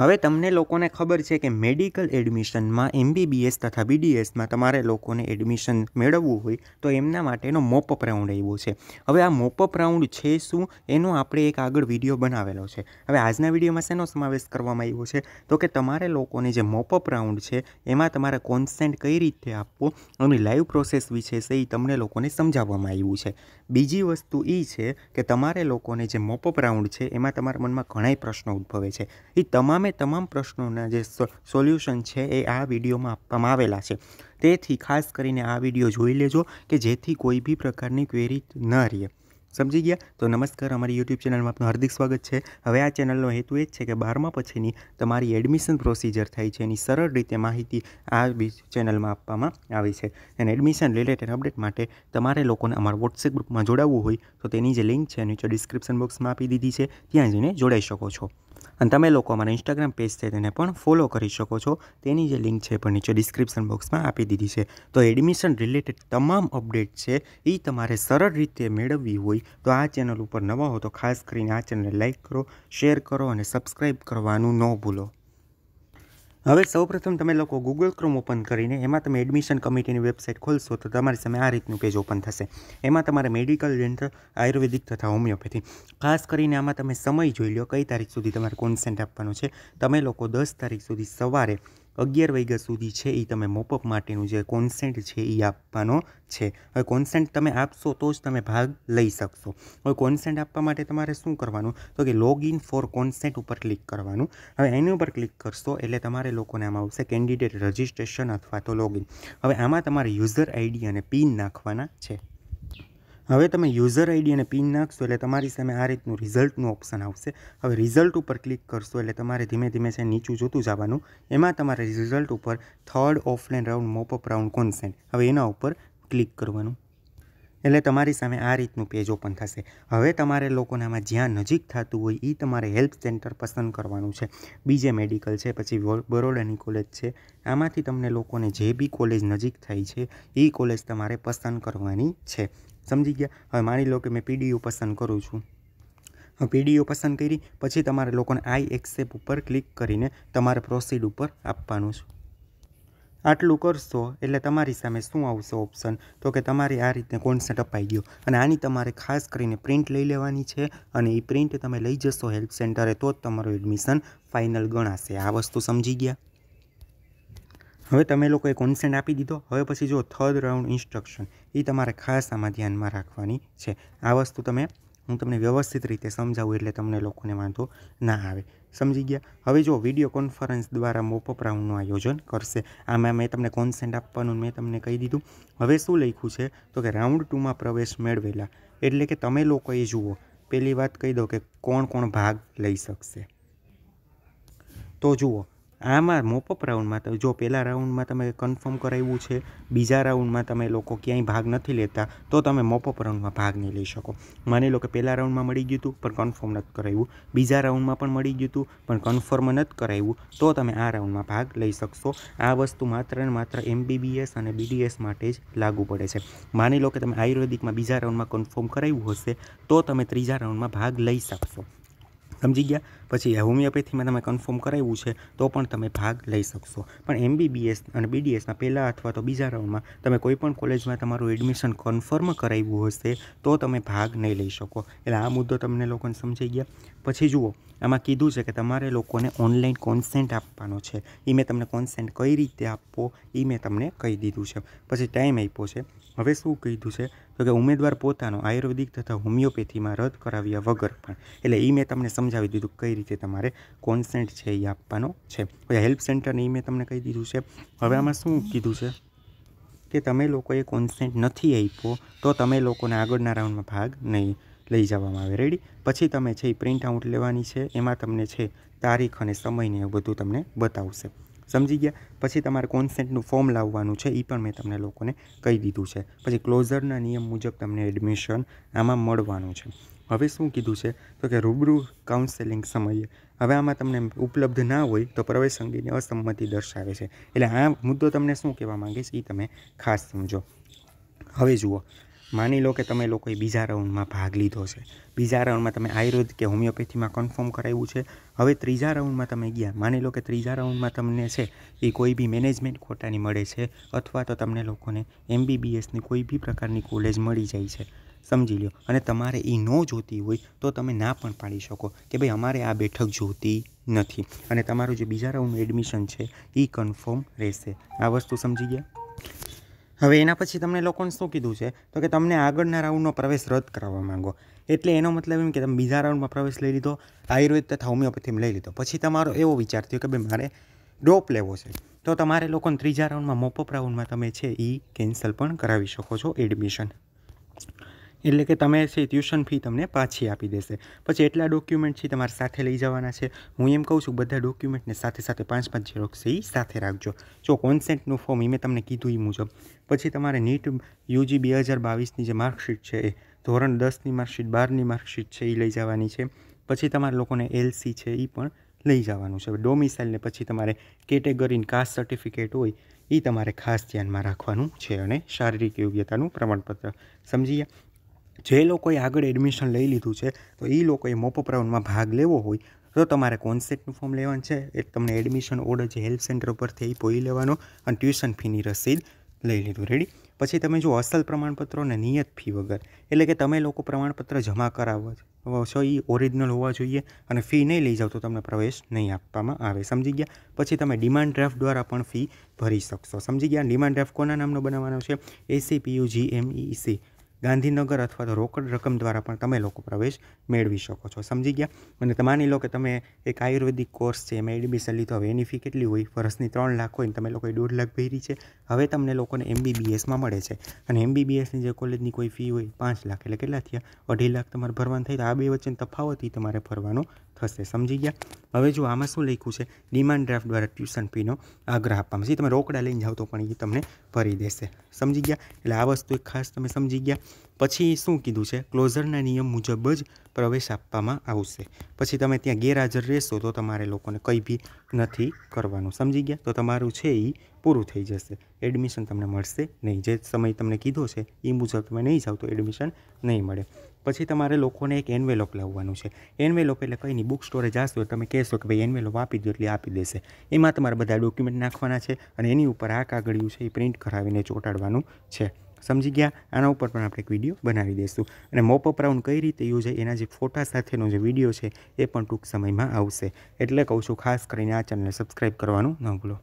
હવે તમને લોકોને ખબર છે કે મેડિકલ એડમિશનમાં એમબીબીએસ તથા બીડીએસમાં તમારે લોકોને એડમિશન મેળવવું હોય તો એમના માટેનો મોપઅપ રાઉન્ડ આવ્યો છે હવે આ મોપઅપ રાઉન્ડ છે શું એનો આપણે એક આગળ વિડીયો બનાવેલો છે હવે આજના વિડીયોમાં શેનો સમાવેશ કરવામાં આવ્યો છે તો કે તમારે લોકોને જે મોપઅપ રાઉન્ડ છે એમાં તમારે કોન્સેન્ટ કઈ રીતે આપવો એની લાઈવ પ્રોસેસ વિશે છે એ તમને લોકોને સમજાવવામાં આવ્યું છે બીજી વસ્તુ એ છે કે તમારે લોકોને જે મોપઅપ રાઉન્ડ છે એમાં તમારા મનમાં ઘણાય પ્રશ્નો ઉદ્ભવે છે એ તમામે તમે તમામ પ્રશ્નોના જે સોલ્યુશન છે એ આ વિડીયોમાં આપવામાં આવેલા છે તેથી ખાસ કરીને આ વિડીયો જોઈ લેજો કે જેથી કોઈ બી પ્રકારની ક્વેરી ન રહે સમજી ગયા તો નમસ્કાર અમારી યુટ્યુબ ચેનલમાં આપનું હાર્દિક સ્વાગત છે હવે આ ચેનલનો હેતુ એ જ છે કે બારમા પછીની તમારી એડમિશન પ્રોસિજર થાય છે એની સરળ રીતે માહિતી આ ચેનલમાં આપવામાં આવી છે અને એડમિશન રિલેટેડ અપડેટ માટે તમારે લોકોને અમારા વોટ્સએપ ગ્રુપમાં જોડાવવું હોય તો તેની જે લિંક છે નીચે ડિસ્ક્રિપ્શન બોક્સમાં આપી દીધી છે ત્યાં જઈને જોડાઈ શકો છો અને તમે લોકો અમારા ઇન્સ્ટાગ્રામ પેજ છે તેને પણ ફોલો કરી શકો છો તેની જે લિંક છે પણ નીચે ડિસ્ક્રિપ્શન બોક્સમાં આપી દીધી છે તો એડમિશન રિલેટેડ તમામ અપડેટ છે એ તમારે સરળ રીતે મેળવવી હોય તો આ ચેનલ ઉપર નવા હો તો ખાસ કરીને આ ચેનલ લાઇક કરો શેર કરો અને સબસ્ક્રાઈબ કરવાનું ન ભૂલો હવે સૌપ્રથમ તમે લોકો ગૂગલ ક્રોમ ઓપન કરીને એમાં તમે એડમિશન કમિટીની વેબસાઇટ ખોલશો તો તમારી સામે આ રીતનું પેજ ઓપન થશે એમાં તમારે મેડિકલ ડેન્ટલ આયુર્વેદિક તથા હોમિયોપેથી ખાસ કરીને આમાં તમે સમય જોઈ લો કઈ તારીખ સુધી તમારે કોન્સેન્ટ આપવાનું છે તમે લોકો દસ તારીખ સુધી સવારે અગિયાર વાગ્યા સુધી છે એ તમે મોપઅપ માટેનું જે કોન્સેન્ટ છે એ આપવાનો છે હવે કોન્સેન્ટ તમે આપશો તો જ તમે ભાગ લઈ શકશો હવે કોન્સેન્ટ આપવા માટે તમારે શું કરવાનું તો કે લોગ ઇન ફોર કોન્સેન્ટ ઉપર ક્લિક કરવાનું હવે એની ઉપર ક્લિક કરશો એટલે તમારે લોકોને આમાં આવશે કેન્ડિડેટ રજિસ્ટ્રેશન અથવા તો લોગિન હવે આમાં તમારે યુઝર આઈડી અને પિન નાખવાના છે હવે તમે યુઝર આઈડી અને પિન નાખશો એટલે તમારી સામે આ રીતનું રિઝલ્ટનું ઓપ્શન આવશે હવે રિઝલ્ટ ઉપર ક્લિક કરશો એટલે તમારે ધીમે ધીમે છે નીચું જોતું જવાનું એમાં તમારે રિઝલ્ટ ઉપર third offline round mop up round consent હવે એના ઉપર ક્લિક કરવાનું એટલે તમારી સામે આ રીતનું પેજ ઓપન થશે હવે તમારે લોકોને આમાં જ્યાં નજીક થતું હોય એ તમારે હેલ્પ સેન્ટર પસંદ કરવાનું છે બીજે મેડિકલ છે પછી બરોડાની કોલેજ છે આમાંથી તમને લોકોને જે બી કોલેજ નજીક થાય છે એ કોલેજ તમારે પસંદ કરવાની છે સમજી ગયા હવે માની લો કે મેં પીડીયુ પસંદ કરું છું પીડીઓ પસંદ કરી પછી તમારે લોકોને આઈ એક્સેપ ઉપર ક્લિક કરીને તમારે પ્રોસીડ ઉપર આપવાનું છે આટલું કરશો એટલે તમારી સામે શું આવશે ઓપ્શન તો કે તમારે આ રીતે કોન્સેપ્ટ અપાઈ ગયો અને આની તમારે ખાસ કરીને પ્રિન્ટ લઈ લેવાની છે અને એ પ્રિન્ટ તમે લઈ જશો હેલ્પ સેન્ટરે તો જ તમારું એડમિશન ફાઇનલ ગણાશે આ વસ્તુ સમજી ગયા હવે તમે લોકોએ કોન્સેન્ટ આપી દીધો હવે પછી જો થર્ડ રાઉન્ડ ઇન્સ્ટ્રક્શન એ તમારે ખાસ આમાં ધ્યાનમાં રાખવાની છે આ વસ્તુ તમે હું તમને વ્યવસ્થિત રીતે સમજાવું એટલે તમને લોકોને વાંધો ના આવે સમજી ગયા હવે જો વિડીયો કોન્ફરન્સ દ્વારા મોપઅપ રાઉન્ડનું આયોજન કરશે આમાં મેં તમને કોન્સેન્ટ આપવાનું મેં તમને કહી દીધું હવે શું લખ્યું છે તો કે રાઉન્ડ ટુમાં પ્રવેશ મેળવેલા એટલે કે તમે લોકો એ જુઓ પહેલી વાત કહી દો કે કોણ કોણ ભાગ લઈ શકશે તો જુઓ આમાં મોપઅપ રાઉન્ડમાં તો જો પહેલા રાઉન્ડમાં તમે કન્ફર્મ કરાવ્યું છે બીજા રાઉન્ડમાં તમે લોકો ક્યાંય ભાગ નથી લેતા તો તમે મોપઅપ રાઉન્ડમાં ભાગ નહીં લઈ શકો માની લો કે પહેલા રાઉન્ડમાં મળી ગયું હતું પણ કન્ફર્મ નથી કરાવ્યું બીજા રાઉન્ડમાં પણ મળી ગયું હતું પણ કન્ફર્મ નથી કરાવ્યું તો તમે આ રાઉન્ડમાં ભાગ લઈ શકશો આ વસ્તુ માત્ર ને માત્ર એમબીબીએસ અને બીડીએસ માટે જ લાગુ પડે છે માની લો કે તમે આયુર્વેદિકમાં બીજા રાઉન્ડમાં કન્ફર્મ કરાવ્યું હશે તો તમે ત્રીજા રાઉન્ડમાં ભાગ લઈ શકશો સમજી ગયા પછી હોમિયોપેથીમાં તમે કન્ફર્મ કરાવ્યું છે તો પણ તમે ભાગ લઈ શકશો પણ એમબીબીએસ અને બીડીએસના પહેલાં અથવા તો બીજા રાઉન્ડમાં તમે કોઈપણ કોલેજમાં તમારું એડમિશન કન્ફર્મ કરાવ્યું હશે તો તમે ભાગ નહીં લઈ શકો એટલે આ મુદ્દો તમને લોકોને સમજાઈ ગયા પછી જુઓ આમાં કીધું છે કે તમારે લોકોને ઓનલાઈન કોન્સેન્ટ આપવાનો છે એ મેં તમને કોન્સેન્ટ કઈ રીતે આપવો એ મેં તમને કહી દીધું છે પછી ટાઈમ આપ્યો છે હવે શું કીધું છે તો કે ઉમેદવાર પોતાનો આયુર્વેદિક તથા હોમિયોપેથીમાં રદ કરાવ્યા વગર પણ એટલે એ મેં તમને સમજાવી દીધું કઈ રીતે તમારે કોન્સેન્ટ છે એ આપવાનો છે હવે હેલ્પ સેન્ટરને એ મેં તમને કહી દીધું છે હવે આમાં શું કીધું છે કે તમે લોકોએ કોન્સેન્ટ નથી આપ્યો તો તમે લોકોને આગળના રાઉન્ડમાં ભાગ નહીં લઈ જવામાં આવે રેડી પછી તમે છે એ પ્રિન્ટ આઉટ લેવાની છે એમાં તમને છે તારીખ અને સમયને એવું બધું તમને બતાવશે સમજી ગયા પછી તમારે કોન્સેન્ટનું ફોર્મ લાવવાનું છે એ પણ મેં તમને લોકોને કહી દીધું છે પછી ક્લોઝરના નિયમ મુજબ તમને એડમિશન આમાં મળવાનું છે હવે શું કીધું છે તો કે રૂબરૂ કાઉન્સેલિંગ સમયે હવે આમાં તમને ઉપલબ્ધ ના હોય તો પ્રવેશ અંગેની અસંમતિ દર્શાવે છે એટલે આ મુદ્દો તમને શું કહેવા માગે છે એ તમે ખાસ સમજો હવે જુઓ માની લો કે તમે લોકોએ બીજા રાઉન્ડમાં ભાગ લીધો છે બીજા રાઉન્ડમાં તમે આયુર્વેદ કે હોમિયોપેથીમાં કન્ફર્મ કરાવ્યું છે હવે ત્રીજા રાઉન્ડમાં તમે ગયા માની લો કે ત્રીજા રાઉન્ડમાં તમને છે એ કોઈ બી મેનેજમેન્ટ ખોટાની મળે છે અથવા તો તમને લોકોને એમબીબીએસની કોઈ બી પ્રકારની કોલેજ મળી જાય છે સમજી લો અને તમારે એ ન જોતી હોય તો તમે ના પણ પાડી શકો કે ભાઈ અમારે આ બેઠક જોતી નથી અને તમારું જે બીજા રાઉન્ડ એડમિશન છે એ કન્ફર્મ રહેશે આ વસ્તુ સમજી ગયા હવે એના પછી તમને લોકોને શું કીધું છે તો કે તમને આગળના રાઉન્ડનો પ્રવેશ રદ કરવા માંગો એટલે એનો મતલબ એમ કે તમે બીજા રાઉન્ડમાં પ્રવેશ લઈ લીધો આયુર્વેદ તથા હોમિયોપેથીમાં લઈ લીધો પછી તમારો એવો વિચાર થયો કે ભાઈ મારે ડ્રોપ લેવો છે તો તમારે લોકોને ત્રીજા રાઉન્ડમાં મોપઅપ રાઉન્ડમાં તમે છે એ કેન્સલ પણ કરાવી શકો છો એડમિશન એટલે કે તમે છે ટ્યુશન ફી તમને પાછી આપી દેશે પછી એટલા ડોક્યુમેન્ટ છે તમારે સાથે લઈ જવાના છે હું એમ કહું છું બધા ડોક્યુમેન્ટને સાથે સાથે પાંચ પાંચ ઝેરોક્ષ એ સાથે રાખજો જો કોન્સેન્ટનું ફોર્મ એ મેં તમને કીધું એ મુજબ પછી તમારે નીટ યુજી બે હજાર બાવીસની જે માર્કશીટ છે એ ધોરણ દસની માર્કશીટ બારની માર્કશીટ છે એ લઈ જવાની છે પછી તમારે લોકોને એલસી છે એ પણ લઈ જવાનું છે ડોમિસાઇલને પછી તમારે કેટેગરીન કાસ્ટ સર્ટિફિકેટ હોય એ તમારે ખાસ ધ્યાનમાં રાખવાનું છે અને શારીરિક યોગ્યતાનું પ્રમાણપત્ર સમજી ગયા જે લોકોએ આગળ એડમિશન લઈ લીધું છે તો એ લોકોએ મોપઅપ રાઉન્ડમાં ભાગ લેવો હોય તો તમારે કોન્સેપ્ટનું ફોર્મ લેવાનું છે એ તમને એડમિશન ઓર્ડર જે હેલ્પ સેન્ટર ઉપરથી એ પોઈ લેવાનો અને ટ્યુશન ફીની રસીદ લઈ લીધું રેડી પછી તમે જો અસલ પ્રમાણપત્રો અને નિયત ફી વગર એટલે કે તમે લોકો પ્રમાણપત્ર જમા કરાવો છો એ ઓરિજિનલ હોવા જોઈએ અને ફી નહીં લઈ જાઓ તો તમને પ્રવેશ નહીં આપવામાં આવે સમજી ગયા પછી તમે ડિમાન્ડ ડ્રાફ્ટ દ્વારા પણ ફી ભરી શકશો સમજી ગયા ડિમાન્ડ ડ્રાફ્ટ કોના નામનો બનાવવાનો છે એસી પીયુ જીએમઈસી ગાંધીનગર અથવા તો રોકડ રકમ દ્વારા પણ તમે લોકો પ્રવેશ મેળવી શકો છો સમજી ગયા અને માની લો કે તમે એક આયુર્વેદિક કોર્સ છે એમાં એડમિશન લીધો હવે એની ફી કેટલી હોય વર્ષની ત્રણ લાખ હોય ને તમે લોકોએ દોઢ લાખ ભરી છે હવે તમને લોકોને એમબીબીએસમાં મળે છે અને એમબીબીએસની જે કોલેજની કોઈ ફી હોય પાંચ લાખ એટલે કેટલા થયા અઢી લાખ તમારે ભરવાનું થાય તો આ બે વચ્ચેનો તફાવત તમારે ભરવાનો થશે સમજી ગયા હવે જો આમાં શું લખ્યું છે ડિમાન્ડ ડ્રાફ્ટ દ્વારા ટ્યુશન ફીનો આગ્રહ આપવામાં છે તમે રોકડા લઈને જાઓ તો પણ એ તમને ભરી દેશે સમજી ગયા એટલે આ વસ્તુ એક ખાસ તમે સમજી ગયા પછી શું કીધું છે ક્લોઝરના નિયમ મુજબ જ પ્રવેશ આપવામાં આવશે પછી તમે ત્યાં ગેરહાજર રહેશો તો તમારે લોકોને કંઈ બી નથી કરવાનું સમજી ગયા તો તમારું છે એ પૂરું થઈ જશે એડમિશન તમને મળશે નહીં જે સમય તમને કીધો છે એ મુજબ તમે નહીં જાઓ તો એડમિશન નહીં મળે પછી તમારે લોકોને એક એનવેલોપ લાવવાનું છે એનવેલોપ એટલે કંઈ નહીં બુક સ્ટોરે જાશો તમે કહેશો કે ભાઈ એનવેલોપ આપી દો એટલે આપી દેશે એમાં તમારે બધા ડોક્યુમેન્ટ નાખવાના છે અને એની ઉપર આ કાગળિયું છે એ પ્રિન્ટ કરાવીને ચોંટાડવાનું છે સમજી ગયા આના ઉપર પણ આપણે એક વિડીયો બનાવી દઈશું અને મોપઅપ રાઉન્ડ કઈ રીતે યોજાય એના જે ફોટા સાથેનો જે વિડીયો છે એ પણ ટૂંક સમયમાં આવશે એટલે કહું છું ખાસ કરીને આ ચેનલને સબસ્ક્રાઈબ કરવાનું ન ભૂલો